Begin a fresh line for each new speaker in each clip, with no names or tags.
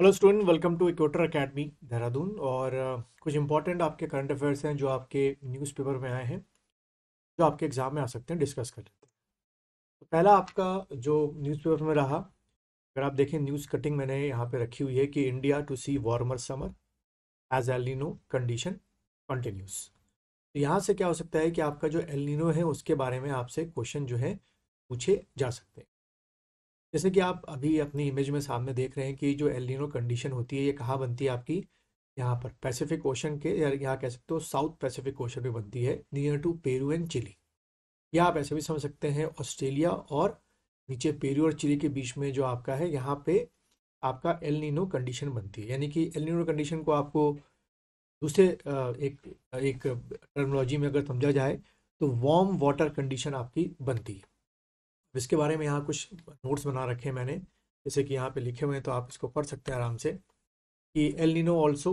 hello student welcome to Equator Academy Dehradun और uh, कुछ important आपके करंट अफेयर्स हैं जो आपके न्यूज़पेपर में आए हैं जो आपके एग्ज़ाम में आ सकते हैं डिस्कस कर लेते हैं तो पहला आपका जो न्यूज़पेपर में रहा अगर आप देखें न्यूज़ कटिंग मैंने यहाँ पे रखी हुई है कि India to see warmer summer as El Nino condition continues तो यहाँ से क्या हो सकता है कि आपका जो एलिनो है उसके बारे में आपसे क्वेश्चन जो है पूछे जा सकते हैं जैसे कि आप अभी अपनी इमेज में सामने देख रहे हैं कि जो एलिनो कंडीशन होती है ये कहाँ बनती है आपकी यहाँ पर पैसिफिक ओशन के या यहाँ कह सकते हो साउथ पैसिफिक ओशन में बनती है near to Peru and Chile या आप ऐसे भी समझ सकते हैं ऑस्ट्रेलिया और नीचे पेरू और चिली के बीच में जो आपका है यहाँ पे आपका एल नीनो कंडीशन बनती है यानी कि एल नीनो कंडीशन को आपको दूसरे एक एक टर्मोलॉजी में अगर समझा जाए तो वार्म वाटर कंडीशन आपकी बनती है इसके बारे में यहाँ कुछ नोट्स बना रखे हैं मैंने जैसे कि यहाँ पे लिखे हुए हैं तो आप इसको पढ़ सकते हैं आराम से कि El Nino also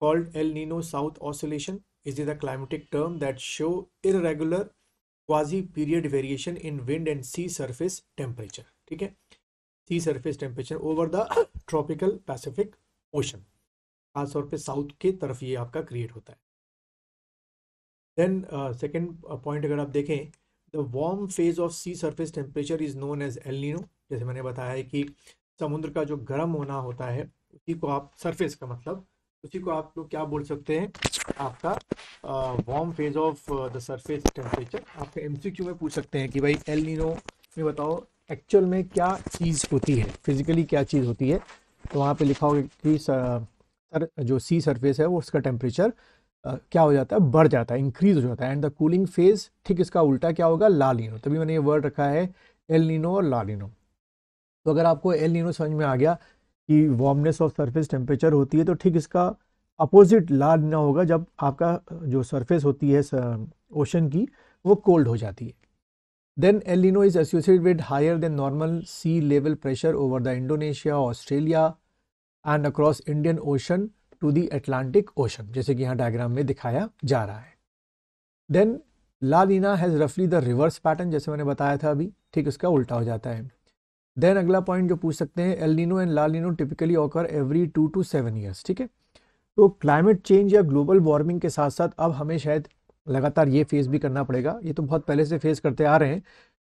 called El Nino South Oscillation is is a climatic term that show irregular quasi period variation in wind and sea surface temperature ठीक है sea surface temperature over the tropical Pacific Ocean खासतौर पे south के तरफ ये आपका create होता है देन सेकेंड पॉइंट अगर आप देखें the warm phase of sea surface temperature is known as El Nino जैसे मैंने बताया है कि समुद्र का जो गर्म होना होता है उसी को आप सरफेस का मतलब उसी को आप लोग क्या बोल सकते हैं आपका warm phase of the surface temperature आपके एम में पूछ सकते हैं कि भाई एल नीनो में बताओ एक्चुअल में क्या चीज़ होती है फिजिकली क्या चीज़ होती है तो वहाँ पे लिखा होगा कि सर जो सी सरफेस है वो उसका टेम्परेचर क्या हो जाता है बढ़ जाता है इंक्रीज हो जाता है एंड द कूलिंग फेज ठीक इसका उल्टा क्या होगा लालिनो तभी मैंने ये वर्ड रखा है एल नीनो और लालिनो तो अगर आपको एल नीनो समझ में आ गया कि वार्मनेस ऑफ सरफेस टेम्परेचर होती है तो ठीक इसका अपोजिट लालिना होगा जब आपका जो सरफेस होती है ओशन की वो कोल्ड हो जाती है then El Nino is associated with higher than normal sea level pressure over the Indonesia Australia and across Indian Ocean to the Atlantic Ocean जैसे कि यहाँ डायग्राम में दिखाया जा रहा है देन ला लीना हैज़ रफली द रिवर्स पैटर्न जैसे मैंने बताया था अभी ठीक उसका उल्टा हो जाता है देन अगला पॉइंट जो पूछ सकते हैं El Nino and La Nina typically occur every two to seven years ठीक है तो क्लाइमेट चेंज या ग्लोबल वार्मिंग के साथ साथ अब हमें शायद लगातार ये फेस भी करना पड़ेगा ये तो बहुत पहले से फेस करते आ रहे हैं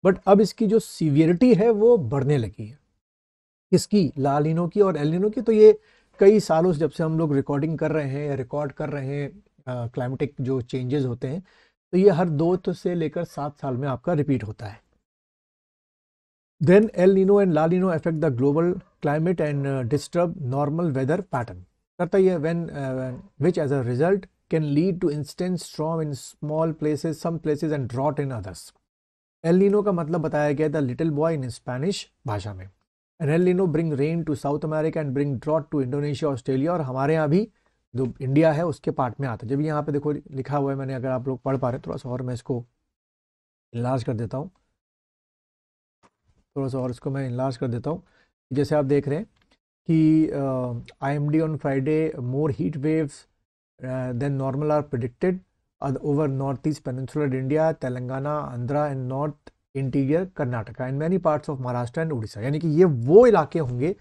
बट अब इसकी जो सीवियरिटी है वो बढ़ने लगी है किसकी लालिनो की और एलिनो की तो ये कई सालों से जब से हम लोग रिकॉर्डिंग कर रहे हैं रिकॉर्ड कर रहे हैं क्लाइमेटिक जो चेंजेस होते हैं तो ये हर दो तो से लेकर सात साल में आपका रिपीट होता है then El Nino and La Nina affect the global climate and disturb normal weather pattern करता ही है which as a result can lead to instant storm in small places some places and drought in others El Nino का मतलब बताया गया the little boy in Spanish भाषा में an El Nino bring rain to South America and bring drought to Indonesia Australia और हमारे यहाँ भी जो इंडिया है उसके पार्ट में आता है जब यहाँ पे देखो लिखा हुआ है मैंने अगर आप लोग पढ़ पा रहे थोड़ा सा और मैं इसको इलाज कर देता हूँ थोड़ा सा और इसको मैं इलाज कर देता हूँ जैसे आप देख रहे हैं कि I M D on Friday more heat waves than normal are predicted over north east peninsular India Telangana Andhra and north interior Karnataka and many parts of Maharashtra and Orissa यानी कि ये वो इलाके होंगे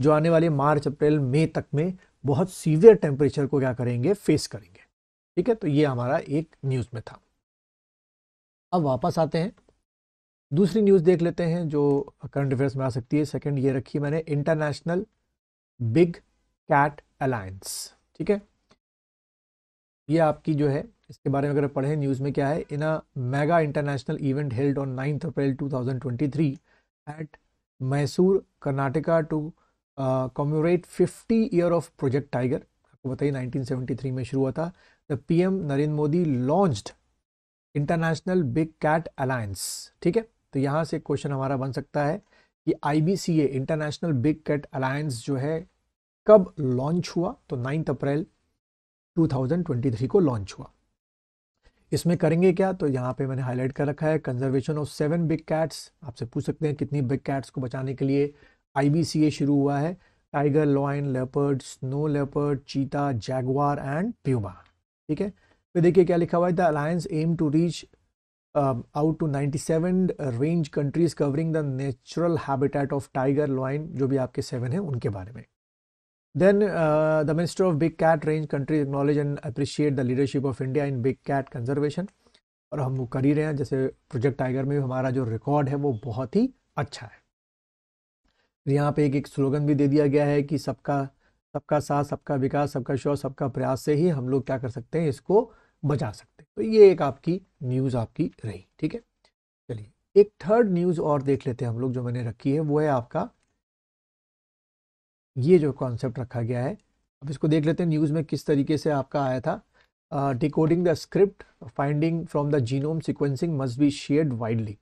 जो आने वाले मार्च अप्रैल मई तक में बहुत सीवियर टेम्परेचर को क्या करेंगे फेस करेंगे ठीक है तो ये हमारा एक न्यूज़ में था अब वापस आते हैं दूसरी न्यूज़ देख लेते हैं जो करंट अफेयर्स में आ सकती है सेकंड ये रखी मैंने इंटरनेशनल बिग कैट अलायंस ठीक है ये आपकी जो है इसके बारे में अगर पढ़ें न्यूज़ में क्या है in a mega international event held on ninth April 2023 at Mysore Karnataka to commemorate fifty year of Project Tiger आपको बताइए 1973 में शुरू हुआ था the PM Narendra Modi launched International Big Cat Alliance ठीक है तो यहाँ से क्वेश्चन हमारा बन सकता है कि a International Big Cat Alliance जो है कब लॉन्च हुआ तो नाइन्थ अप्रैल 2023 को लॉन्च हुआ इसमें करेंगे क्या तो यहाँ पे मैंने हाईलाइट कर रखा है conservation of seven big cats आपसे पूछ सकते हैं कितनी बिग कैट्स को बचाने के लिए आई शुरू हुआ है tiger lion leopard snow leopard cheetah jaguar and puma ठीक है फिर देखिए क्या लिखा हुआ है the alliance aim to reach out to 97 range countries covering the natural habitat of tiger lion जो भी आपके सेवन है उनके बारे में Then uh, the Minister of Big Cat Range countries acknowledge and appreciate the leadership of India in big cat conservation और हम वो कर ही रहे हैं जैसे प्रोजेक्ट टाइगर में हमारा जो रिकॉर्ड है वो बहुत ही अच्छा है तो यहाँ पे एक एक स्लोगन भी दे दिया गया है कि सबका सबका साथ सबका विकास सबका शो सबका प्रयास से ही हम लोग क्या कर सकते हैं इसको बचा सकते हैं तो ये एक आपकी न्यूज़ आपकी रही ठीक है चलिए एक थर्ड न्यूज़ और देख लेते हैं हम लोग जो मैंने रखी है वो है आपका ये जो कॉन्सेप्ट रखा गया है अब इसको देख लेते हैं न्यूज़ में किस तरीके से आपका आया था decoding the script finding from the genome sequencing must be shared widely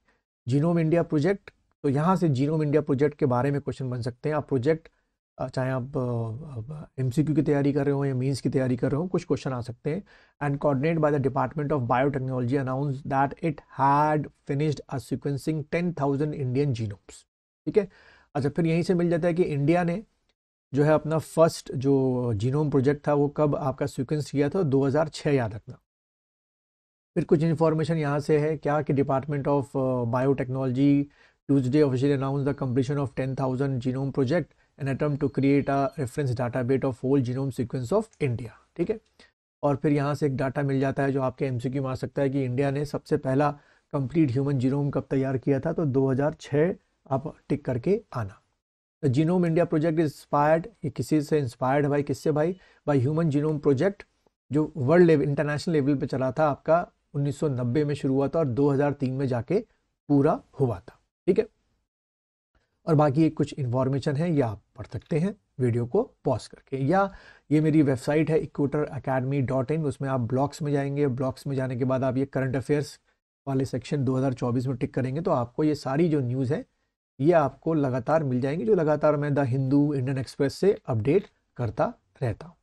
Genome India Project तो यहाँ से जीनोम इंडिया प्रोजेक्ट के बारे में क्वेश्चन बन सकते हैं आप प्रोजेक्ट चाहे आप एम की तैयारी कर रहे हो या मीन्स की तैयारी कर रहे हो कुछ क्वेश्चन आ सकते हैं and coordinate by the Department of Biotechnology announce that it had finished a sequencing ten thousand Indian genomes ठीक है अच्छा फिर यहीं से मिल जाता है कि इंडिया ने जो है अपना फर्स्ट जो जीनोम प्रोजेक्ट था वो कब आपका सिक्वेंस किया था 2006 याद रखना फिर कुछ इन्फॉर्मेशन यहाँ से है क्या कि Department of Biotechnology Tuesday officially announce the completion of 10,000 genome project an attempt to create a reference bet of whole genome sequence of India ठीक है और फिर यहाँ से एक डाटा मिल जाता है जो आपके एम सी आ सकता है कि इंडिया ने सबसे पहला कंप्लीट ह्यूमन जीनोम कब तैयार किया था तो 2006 आप टिक करके आना the Genome India Project is inspired ये किसी से इंस्पायर्ड भाई किससे भाई बाई ह्यूमन जीनोम प्रोजेक्ट जो वर्ल्ड लेवल इंटरनेशनल लेवल पे चला था आपका 1990 में शुरू हुआ था और 2003 में जाके पूरा हुआ था ठीक है और बाकी कुछ इन्फॉर्मेशन है या आप पढ़ सकते हैं वीडियो को पॉज करके या ये मेरी वेबसाइट है इक्वेटर अकेडमी डॉट इन उसमें आप ब्लॉग्स में जाएंगे ब्लॉग्स में जाने के बाद आप ये करंट अफेयर्स वाले सेक्शन 2024 में टिक करेंगे तो आपको ये सारी जो न्यूज़ है ये आपको लगातार मिल जाएंगे जो लगातार मैं द हिंदू इंडियन एक्सप्रेस से अपडेट करता रहता हूँ